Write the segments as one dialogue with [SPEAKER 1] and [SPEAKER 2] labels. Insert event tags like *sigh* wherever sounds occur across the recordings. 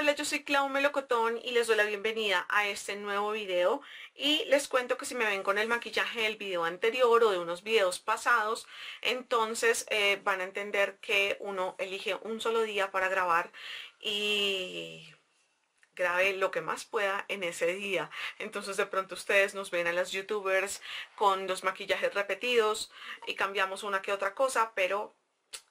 [SPEAKER 1] hola, yo soy Clau Melocotón y les doy la bienvenida a este nuevo video y les cuento que si me ven con el maquillaje del video anterior o de unos videos pasados, entonces eh, van a entender que uno elige un solo día para grabar y grabe lo que más pueda en ese día. Entonces de pronto ustedes nos ven a las youtubers con los maquillajes repetidos y cambiamos una que otra cosa, pero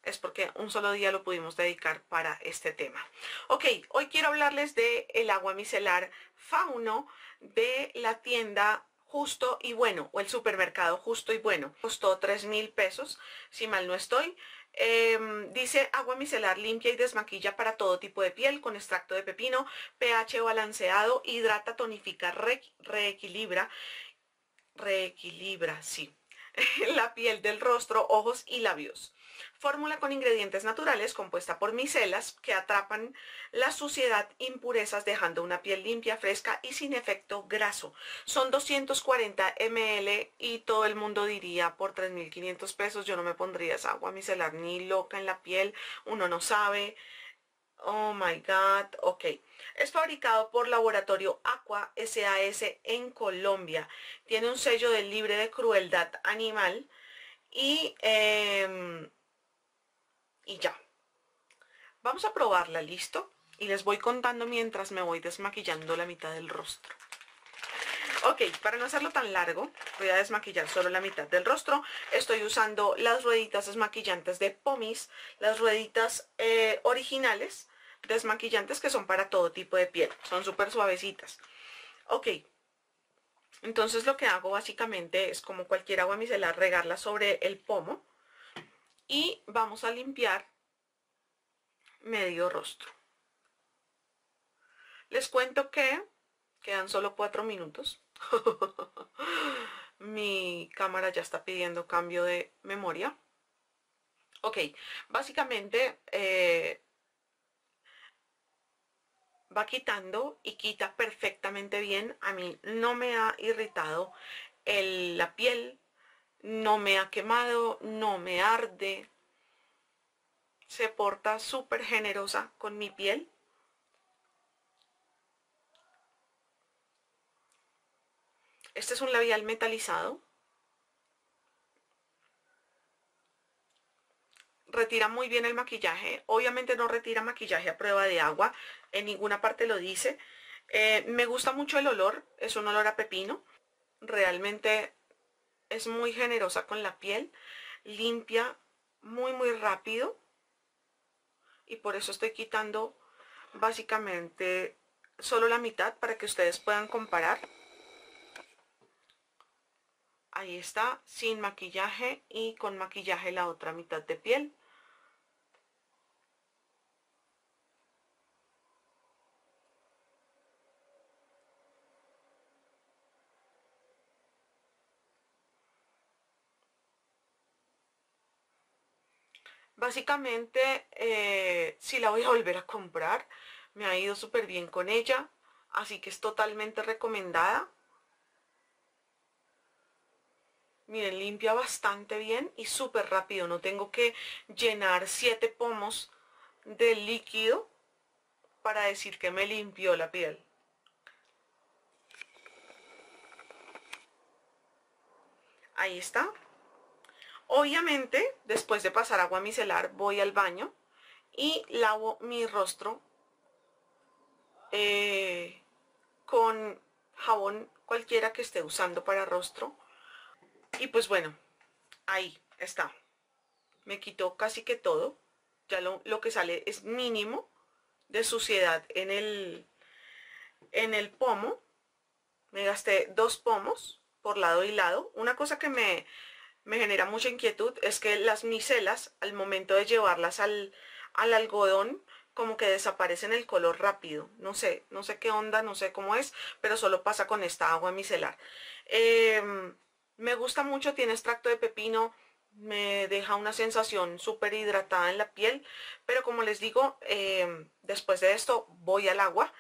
[SPEAKER 1] es porque un solo día lo pudimos dedicar para este tema. Ok, hoy quiero hablarles de agua micelar fauno de la tienda justo y bueno o el supermercado justo y bueno costó 3 mil pesos si mal no estoy em, dice agua micelar limpia y desmaquilla para todo tipo de piel con extracto de pepino pH balanceado hidrata tonifica reequilibra reequilibra sí *laughs* la piel del rostro, ojos y labios. Fórmula con ingredientes naturales compuesta por micelas que atrapan la suciedad, impurezas, dejando una piel limpia, fresca y sin efecto graso. Son 240 ml y todo el mundo diría por 3.500 pesos yo no me pondría esa agua micelar ni loca en la piel, uno no sabe. Oh my God, ok. Es fabricado por Laboratorio Aqua SAS en Colombia. Tiene un sello de libre de crueldad animal. Y, em, y ya. Vamos a probarla, ¿listo? Y les voy contando mientras me voy desmaquillando la mitad del rostro. Ok, para no hacerlo tan largo, voy a desmaquillar solo la mitad del rostro. Estoy usando las rueditas desmaquillantes de Pomis, las rueditas eh, originales desmaquillantes que son para todo tipo de piel. Son súper suavecitas. Ok. Entonces lo que hago básicamente es como cualquier agua micelar, regarla sobre el pomo. Y vamos a limpiar medio rostro. Les cuento que quedan solo cuatro minutos. *laughs* Mi cámara ya está pidiendo cambio de memoria. Ok, básicamente eh, va quitando y quita perfectamente bien. A mí no me ha irritado la piel, no me ha quemado, no me arde. Se porta súper generosa con mi piel. Este es un labial metalizado. retira muy bien el maquillaje. Obviamente no retira maquillaje a prueba de agua, en ninguna parte lo dice. Eh, me gusta mucho el olor, es un olor a pepino. Realmente es muy generosa con la piel, limpia muy muy rápido. Y por eso estoy quitando básicamente solo la mitad para que ustedes puedan comparar. Ahí está, sin maquillaje y con maquillaje la otra mitad de piel. Básicamente, eh, si la voy a volver a comprar, me ha ido súper bien con ella, así que es totalmente recomendada. Miren, limpia bastante bien y súper rápido, no tengo que llenar 7 pomos de líquido para decir que me limpió la piel. Ahí está. Obviamente, después de pasar agua micelar, voy al baño y lavo mi rostro eh, con jabón cualquiera que esté usando para rostro. Y pues bueno, ahí está. Me quitó casi que todo. Ya lo, que sale es mínimo de suciedad en el, en el pomo. Me gasté dos pomos por lado y lado. Una cosa que me me genera mucha inquietud es que las micelas al momento de llevarlas al, al algodón como que desaparecen el color rápido, no sé, no sé qué onda, no sé cómo es, pero solo pasa con esta agua micelar. Em, me gusta mucho, tiene extracto de pepino, me deja una sensación súper hidratada en la piel, pero como les digo, em, después de esto voy al agua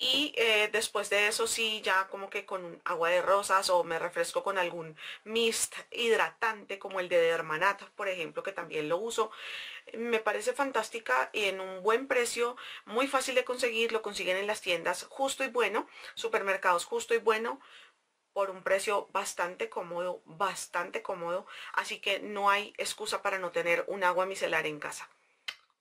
[SPEAKER 1] y eh, después de eso sí ya como que con agua de rosas o me refresco con algún mist hidratante como el de Hermanat, por ejemplo que también lo uso me parece fantástica y en un buen precio muy fácil de conseguir lo consiguen en las tiendas justo y bueno supermercados justo y bueno por un precio bastante cómodo, bastante cómodo, así que no hay excusa para no tener un agua micelar en casa.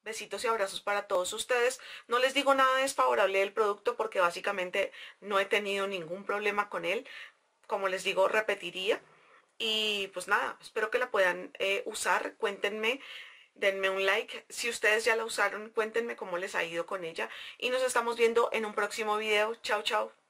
[SPEAKER 1] Besitos y abrazos para todos ustedes. No les digo nada desfavorable del producto porque básicamente no he tenido ningún problema con él. Como les digo, repetiría. Y pues nada, espero que la puedan eh, usar. Cuéntenme, denme un like. Si ustedes ya la usaron, cuéntenme cómo les ha ido con ella. Y nos estamos viendo en un próximo video. Chao, chao.